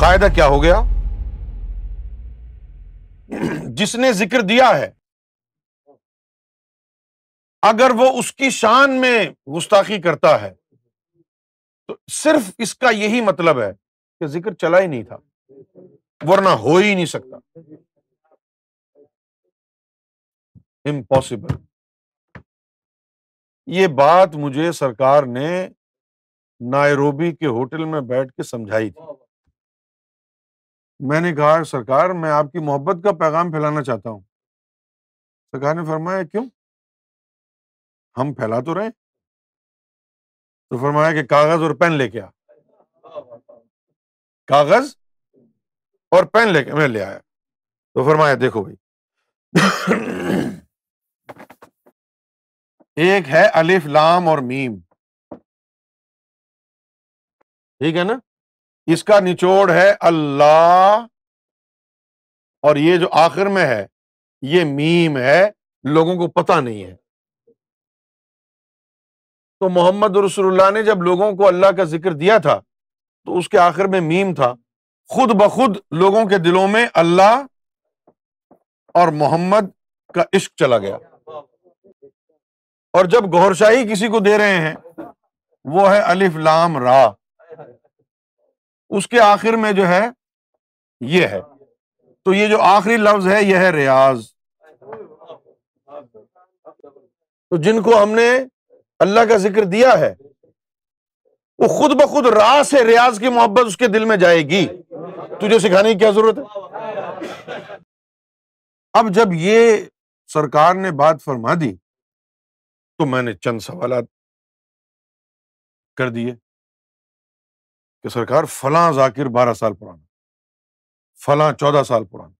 कायदा क्या हो गया जिसने जिक्र दिया है अगर वो उसकी शान में गुस्ताखी करता है तो सिर्फ इसका यही मतलब है कि जिक्र चला ही नहीं था वरना हो ही नहीं सकता इम्पॉसिबल ये बात मुझे सरकार ने नायरोबी के होटल में बैठ के समझाई थी मैंने कहा सरकार मैं आपकी मोहब्बत का पैगाम फैलाना चाहता हूं सरकार ने फरमाया क्यों हम फैला तो रहे तो फरमाया कि कागज और पेन लेके आ कागज और पेन लेके मैं ले आया तो फरमाया देखो भाई एक है अलिफ लाम और मीम ठीक है ना इसका निचोड़ है अल्लाह और ये जो आखिर में है ये मीम है लोगों को पता नहीं है तो मोहम्मद रसुल्ला ने जब लोगों को अल्लाह का जिक्र दिया था तो उसके आखिर में मीम था खुद ब खुद लोगों के दिलों में अल्लाह और मोहम्मद का इश्क चला गया और जब गौरशाही किसी को दे रहे हैं वो है अलिफ लाम रा उसके आखिर में जो है ये है तो ये जो आखिरी लफ्ज है यह है रियाज तो जिनको हमने अल्लाह का जिक्र दिया है वो खुद ब खुद राह से रियाज की मोहब्बत उसके दिल में जाएगी तुझे सिखाने की क्या जरूरत है अब जब ये सरकार ने बात फरमा दी तो मैंने चंद सवाल कर दिए कि सरकार फलां जाकिर बारह साल पुराना फलां चौदह साल पुराना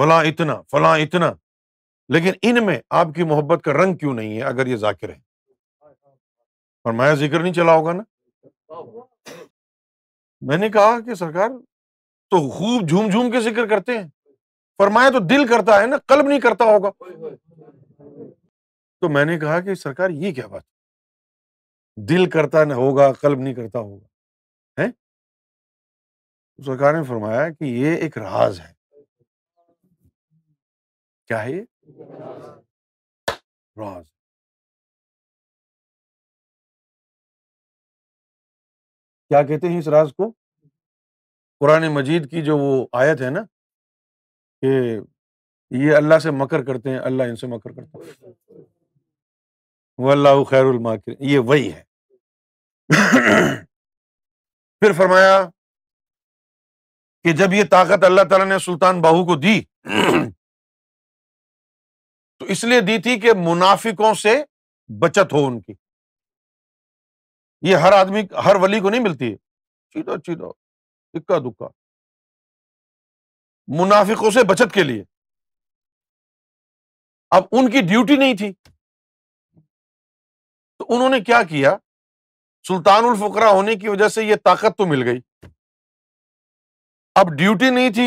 फलां इतना फलां इतना लेकिन इनमें आपकी मोहब्बत का रंग क्यों नहीं है अगर ये जाकिर है फरमाया जिक्र नहीं चला होगा ना मैंने कहा कि सरकार तो खूब झूम झूम के जिक्र करते हैं फरमाया तो दिल करता है ना कल्ब नहीं करता होगा तो मैंने कहा कि सरकार ये क्या बात है दिल करता ना होगा कल्ब नहीं करता होगा हैं सरकार ने फरमाया कि ये एक राज है क्या है ये राज क्या कहते हैं इस राज को कुरान मजीद की जो वो आयत है ना कि ये अल्लाह से मकर करते हैं अल्लाह इनसे मकर करते हैं वल्लाह खैरुल माकिर ये वही है फिर फरमाया कि जब ये ताकत अल्लाह ताला ने सुल्तान बाहू को दी तो इसलिए दी थी कि मुनाफिकों से बचत हो उनकी ये हर आदमी हर वली को नहीं मिलती है चीदो चीदो इक्का दुक्का मुनाफिकों से बचत के लिए अब उनकी ड्यूटी नहीं थी तो उन्होंने क्या किया सुल्तान फुकरा होने की वजह से ये ताकत तो मिल गई अब ड्यूटी नहीं थी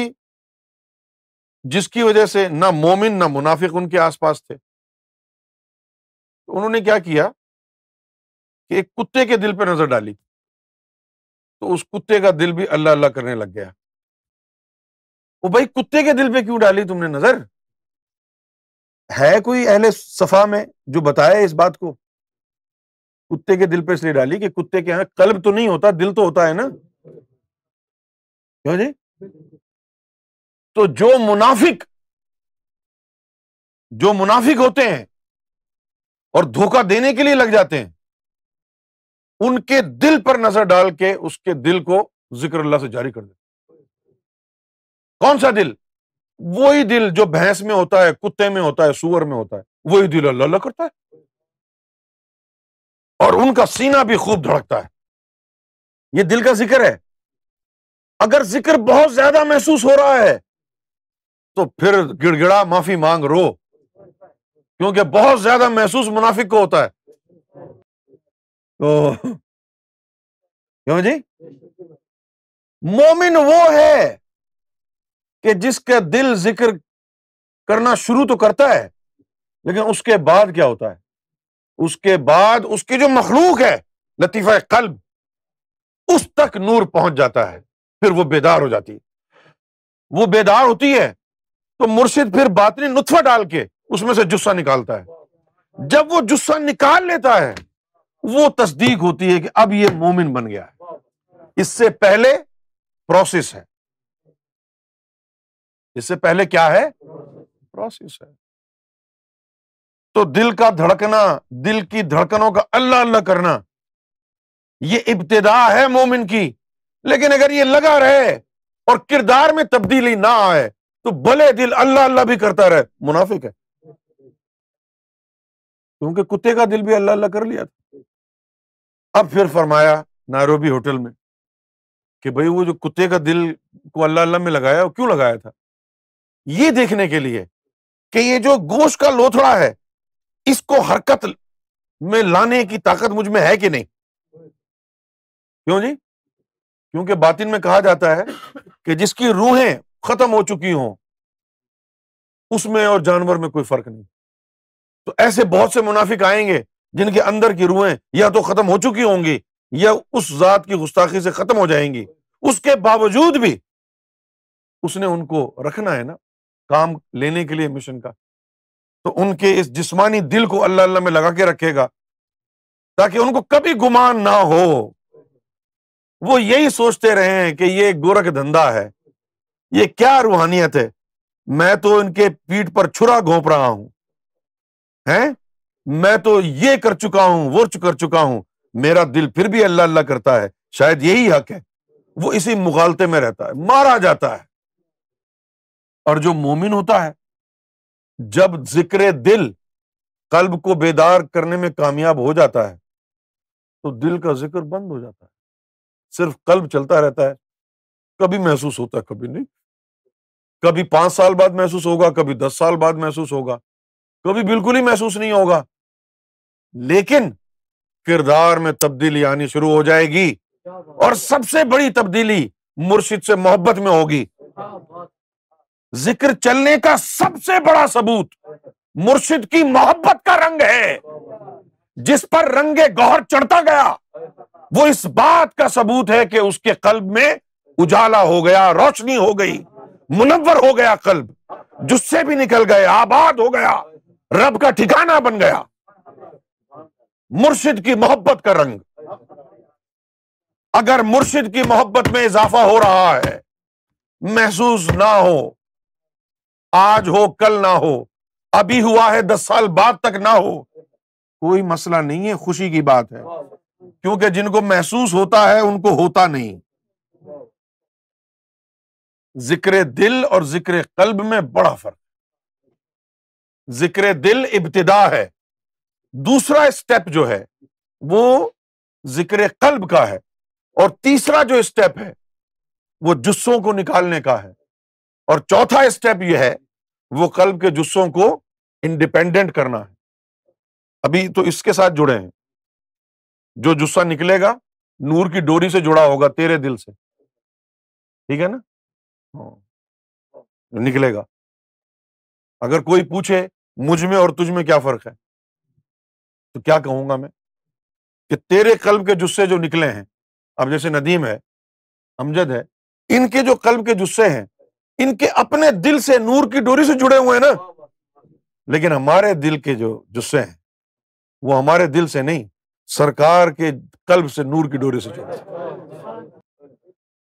जिसकी वजह से ना मोमिन ना मुनाफिक उनके आसपास थे तो उन्होंने क्या किया कि एक कुत्ते के दिल पर नजर डाली तो उस कुत्ते का दिल भी अल्लाह अल्लाह करने लग गया वो भाई कुत्ते के दिल पे क्यों डाली तुमने नजर है कोई अहले सफा में जो बताया इस बात को कुत्ते के दिल पे इसलिए डाली कि कुत्ते के यहाँ कल्ब तो नहीं होता दिल तो होता है ना क्यों जी तो जो मुनाफिक जो मुनाफिक होते हैं और धोखा देने के लिए लग जाते हैं उनके दिल पर नजर डाल के उसके दिल को जिक्र अल्लाह से जारी कर देते कौन सा दिल वही दिल जो भैंस में होता है कुत्ते में होता है सुअर में होता है वही दिल अल्लाह अल्लाह करता है और उनका सीना भी खूब धड़कता है ये दिल का जिक्र है अगर जिक्र बहुत ज्यादा महसूस हो रहा है तो फिर गिड़गिड़ा माफी मांग रो क्योंकि बहुत ज्यादा महसूस मुनाफिक को होता है तो क्यों जी मोमिन वो है कि जिसका दिल जिक्र करना शुरू तो करता है लेकिन उसके बाद क्या होता है उसके बाद उसकी जो मखलूक है लतीफ़ा कल्ब उस तक नूर पहुंच जाता है फिर वो बेदार हो जाती है वो बेदार होती है तो मुर्शिद फिर बातनी नुथवा डाल के उसमें से जुस्सा निकालता है जब वो जुस्सा निकाल लेता है वो तस्दीक होती है कि अब ये मोमिन बन गया है इससे पहले प्रोसेस है इससे पहले क्या है प्रोसेस है तो दिल का धड़कना दिल की धड़कनों का अल्लाह अल्लाह करना ये इब्तदा है मोमिन की लेकिन अगर ये लगा रहे और किरदार में तब्दीली ना आए तो भले दिल अल्लाह अल्लाह भी करता रहे मुनाफिक है क्योंकि कुत्ते का दिल भी अल्लाह अल्लाह कर लिया था अब फिर फरमाया नायरोबी होटल में कि भाई वो जो कुत्ते का दिल को अल्लाह अल्लाह में लगाया वो क्यों लगाया था ये देखने के लिए कि ये जो गोश्त का लोथड़ा है इसको हरकत में लाने की ताकत मुझ में है कि नहीं क्यों जी क्योंकि बातिन में कहा जाता है कि जिसकी रूहें खत्म हो चुकी हों उसमें और जानवर में कोई फर्क नहीं तो ऐसे बहुत से मुनाफिक आएंगे जिनके अंदर की रूहें या तो खत्म हो चुकी होंगी या उस जात की गुस्ताखी से खत्म हो जाएंगी उसके बावजूद भी उसने उनको रखना है ना काम लेने के लिए मिशन का तो उनके इस जिस्मानी दिल को अल्लाह अल्लाह में लगा के रखेगा ताकि उनको कभी गुमान ना हो वो यही सोचते रहे कि ये गोरख धंधा है ये क्या रूहानियत है मैं तो इनके पीठ पर छुरा घोंप रहा हूं हैं मैं तो ये कर चुका हूं वो कर चुका हूं मेरा दिल फिर भी अल्लाह अल्लाह करता है शायद यही हक है वो इसी मुगालते में रहता है मारा जाता है और जो मोमिन होता है जब जिक्र दिल कल्ब को बेदार करने में कामयाब हो जाता है तो दिल का जिक्र बंद हो जाता है सिर्फ कल्ब चलता रहता है कभी महसूस होता है कभी नहीं कभी पांच साल बाद महसूस होगा कभी दस साल बाद महसूस होगा कभी बिल्कुल ही महसूस नहीं होगा लेकिन किरदार में तब्दीली आनी शुरू हो जाएगी और सबसे बड़ी तब्दीली मुर्शिद से मोहब्बत में होगी जिक्र चलने का सबसे बड़ा सबूत मुर्शिद की मोहब्बत का रंग है जिस पर रंगे गौहर चढ़ता गया वो इस बात का सबूत है कि उसके कल्ब में उजाला हो गया रोशनी हो गई मुनवर हो गया कल्ब जुस्से भी निकल गए आबाद हो गया रब का ठिकाना बन गया मुर्शिद की मोहब्बत का रंग अगर मुर्शिद की मोहब्बत में इजाफा हो रहा है महसूस ना हो आज हो कल ना हो अभी हुआ है दस साल बाद तक ना हो कोई मसला नहीं है खुशी की बात है क्योंकि जिनको महसूस होता है उनको होता नहीं जिक्र दिल और जिक्र कल्ब में बड़ा फर्क जिक्र दिल इब्तदा है दूसरा स्टेप जो है वो जिक्र कल्ब का है और तीसरा जो स्टेप है वो जुस्सों को निकालने का है और चौथा स्टेप यह है वो कल्ब के जुस्सों को इंडिपेंडेंट करना है अभी तो इसके साथ जुड़े हैं जो जुस्सा निकलेगा नूर की डोरी से जुड़ा होगा तेरे दिल से ठीक है ना हाँ। निकलेगा अगर कोई पूछे मुझ में और तुझ में क्या फर्क है तो क्या कहूंगा मैं कि तेरे कल्ब के जुस्से जो निकले हैं अब जैसे नदीम है अमजद है इनके जो कल्ब के जुस्से हैं इनके अपने दिल से नूर की डोरी से जुड़े हुए हैं ना लेकिन हमारे दिल के जो जुस्से हैं वो हमारे दिल से नहीं सरकार के कल्ब से नूर की डोरी से जुड़े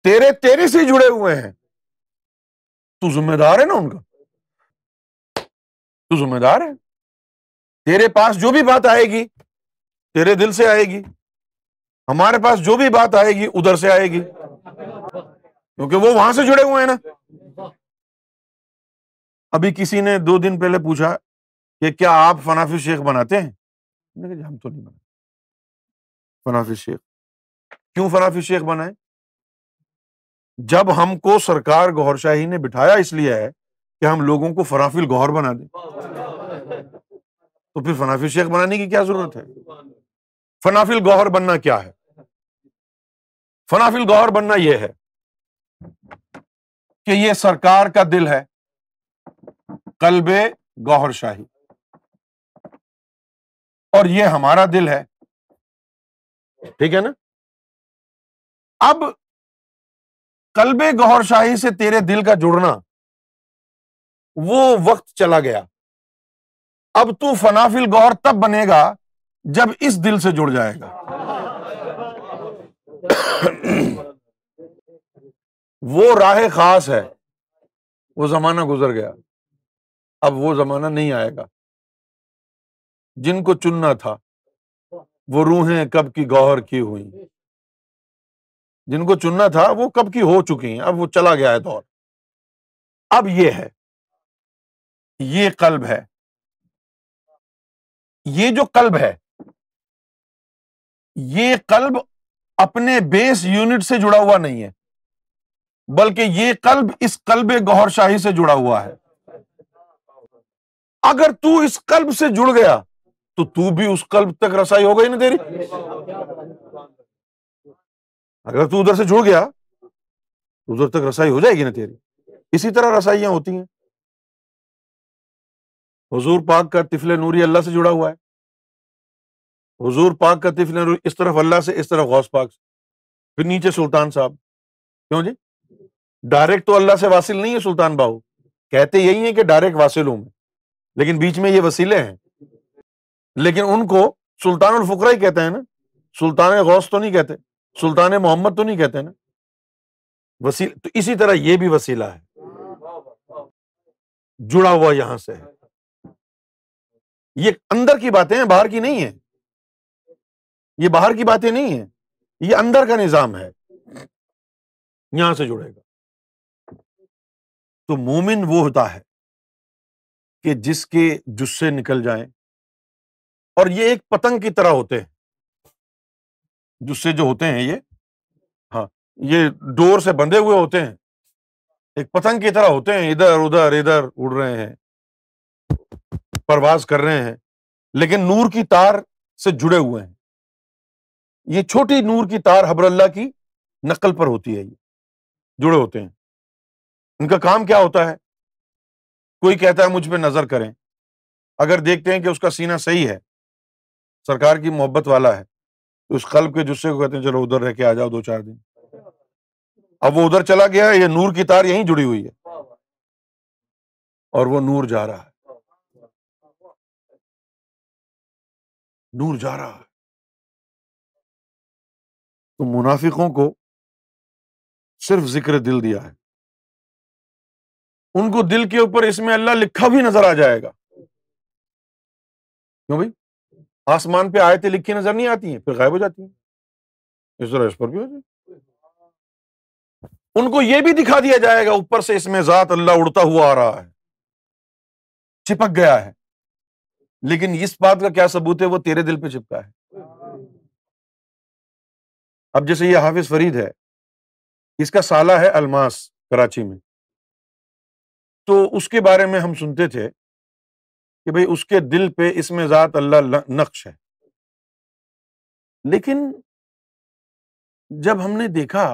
तेरे तेरे से जुड़े हुए हैं तू जिम्मेदार है ना उनका तू जिम्मेदार है तेरे पास जो भी बात आएगी तेरे दिल से आएगी हमारे पास जो भी बात आएगी उधर से आएगी क्योंकि वो वहां से जुड़े हुए हैं ना अभी किसी ने दो दिन पहले पूछा कि क्या आप फनाफी शेख बनाते हैं मैंने हम तो नहीं बनाते फनाफी शेख क्यों फनाफी शेख बनाए जब हमको सरकार गौरशाही ने बिठाया इसलिए है कि हम लोगों को फनाफिल गौर बना दें तो फिर फनाफी शेख बनाने की क्या जरूरत है फनाफिल गौहर बनना क्या है फनाफिल गौहर बनना यह है कि ये सरकार का दिल है कलबे गौहर शाही और ये हमारा दिल है ठीक है ना अब कलबे गौहर शाही से तेरे दिल का जुड़ना वो वक्त चला गया अब तू फनाफिल गौहर तब बनेगा जब इस दिल से जुड़ जाएगा वो राह खास है वो जमाना गुजर गया अब वो जमाना नहीं आएगा जिनको चुनना था वो रूहें कब की गौहर की हुई जिनको चुनना था वो कब की हो चुकी हैं अब वो चला गया है दौर अब ये है ये कल्ब है ये जो कल्ब है ये कल्ब अपने बेस यूनिट से जुड़ा हुआ नहीं है बल्कि ये कल्ब इस कल्ब गौहर शाही से जुड़ा हुआ है अगर तू इस कल्ब से जुड़ गया तो तू भी उस कल्ब तक रसाई हो गई ना तेरी अगर तू उधर से जुड़ गया तो उधर तक रसाई हो जाएगी ना तेरी इसी तरह रसाइयां होती हैं हुजूर पाक का तिफले नूरी अल्लाह से जुड़ा हुआ है हुजूर पाक का तिफले नूरी इस तरफ अल्लाह से इस तरफ गौस पाक से फिर नीचे सुल्तान साहब क्यों जी डायरेक्ट तो अल्लाह से वासिल नहीं है सुल्तान बाबू कहते यही है कि डायरेक्ट वासिल हूं लेकिन बीच में ये वसीले हैं लेकिन उनको सुल्तान और फुकरा ही कहते हैं ना सुल्तान गौस तो नहीं कहते सुल्तान मोहम्मद तो नहीं कहते ना वसी तो इसी तरह ये भी वसीला है जुड़ा हुआ यहां से है ये अंदर की बातें हैं बाहर की नहीं है ये बाहर की बातें नहीं है ये अंदर का निजाम है यहां से जुड़ेगा तो मोमिन वो होता है कि जिसके जुस्से निकल जाए और ये एक पतंग की तरह होते हैं जुस्से जो होते हैं ये हाँ ये डोर से बंधे हुए होते हैं एक पतंग की तरह होते हैं इधर उधर इधर उड़ रहे हैं परवाज कर रहे हैं लेकिन नूर की तार से जुड़े हुए हैं ये छोटी नूर की तार हबरल्ला की नकल पर होती है ये जुड़े होते हैं उनका काम क्या होता है कोई कहता है मुझ पर नजर करें अगर देखते हैं कि उसका सीना सही है सरकार की मोहब्बत वाला है तो उस कल्ब के जुस्से को कहते हैं चलो उधर रह के आ जाओ दो चार दिन अब वो उधर चला गया ये नूर की तार यहीं जुड़ी हुई है और वो नूर जा रहा है नूर जा रहा है तो मुनाफिकों को सिर्फ जिक्र दिल दिया है उनको दिल के ऊपर इसमें अल्लाह लिखा भी नजर आ जाएगा क्यों भाई आसमान पे आयतें लिखी नजर नहीं आती हैं फिर गायब हो जाती हैं इस तरह इस पर भी हो जाए उनको यह भी दिखा दिया जाएगा ऊपर से इसमें जात अल्लाह उड़ता हुआ आ रहा है चिपक गया है लेकिन इस बात का क्या सबूत है वो तेरे दिल पे चिपका है अब जैसे ये हाफिज फरीद है इसका साला है अलमास कराची में तो उसके बारे में हम सुनते थे कि भाई उसके दिल पे इसमें ज़ात अल्लाह नक्श है लेकिन जब हमने देखा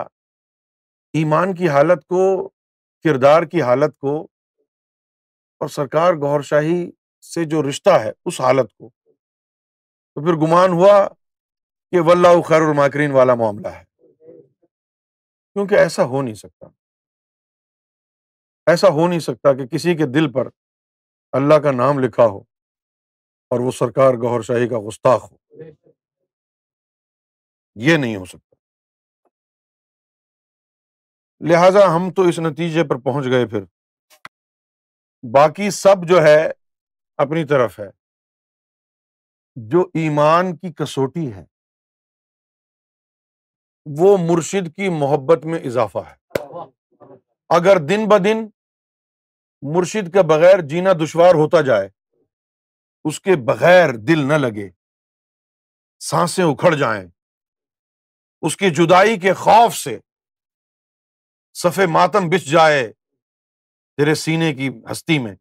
ईमान की हालत को किरदार की हालत को और सरकार गौरशाही से जो रिश्ता है उस हालत को तो फिर गुमान हुआ कि वल्लाउ खैर माकरीन वाला मामला है क्योंकि ऐसा हो नहीं सकता ऐसा हो नहीं सकता कि किसी के दिल पर अल्लाह का नाम लिखा हो और वो सरकार गौहर शाही का गुस्ताख हो ये नहीं हो सकता लिहाजा हम तो इस नतीजे पर पहुंच गए फिर बाकी सब जो है अपनी तरफ है जो ईमान की कसौटी है वो मुर्शिद की मोहब्बत में इजाफा है अगर दिन ब दिन मुर्शिद के बगैर जीना दुश्वार होता जाए उसके बगैर दिल न लगे सांसें उखड़ जाएं उसकी जुदाई के खौफ से सफे मातम बिछ जाए तेरे सीने की हस्ती में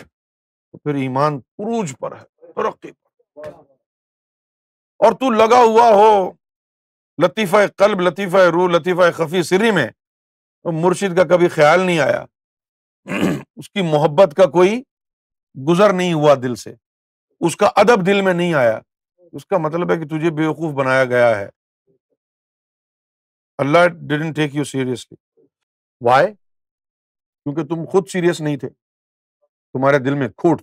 तो फिर ईमान पुरूज पर है पर और तू लगा हुआ हो लतीफ़ा कल्ब लतीफ़ा रू लतीफ़ा खफी सिरी में तो मुर्शिद का कभी ख्याल नहीं आया उसकी मोहब्बत का कोई गुजर नहीं हुआ दिल से उसका अदब दिल में नहीं आया उसका मतलब है कि तुझे बेवकूफ बनाया गया है Allah didn't take you seriously why क्योंकि तुम खुद सीरियस नहीं थे तुम्हारे दिल में खोट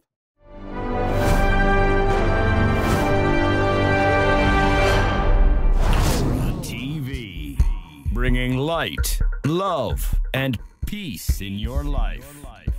Bringing light, love, and peace in your life. Your life.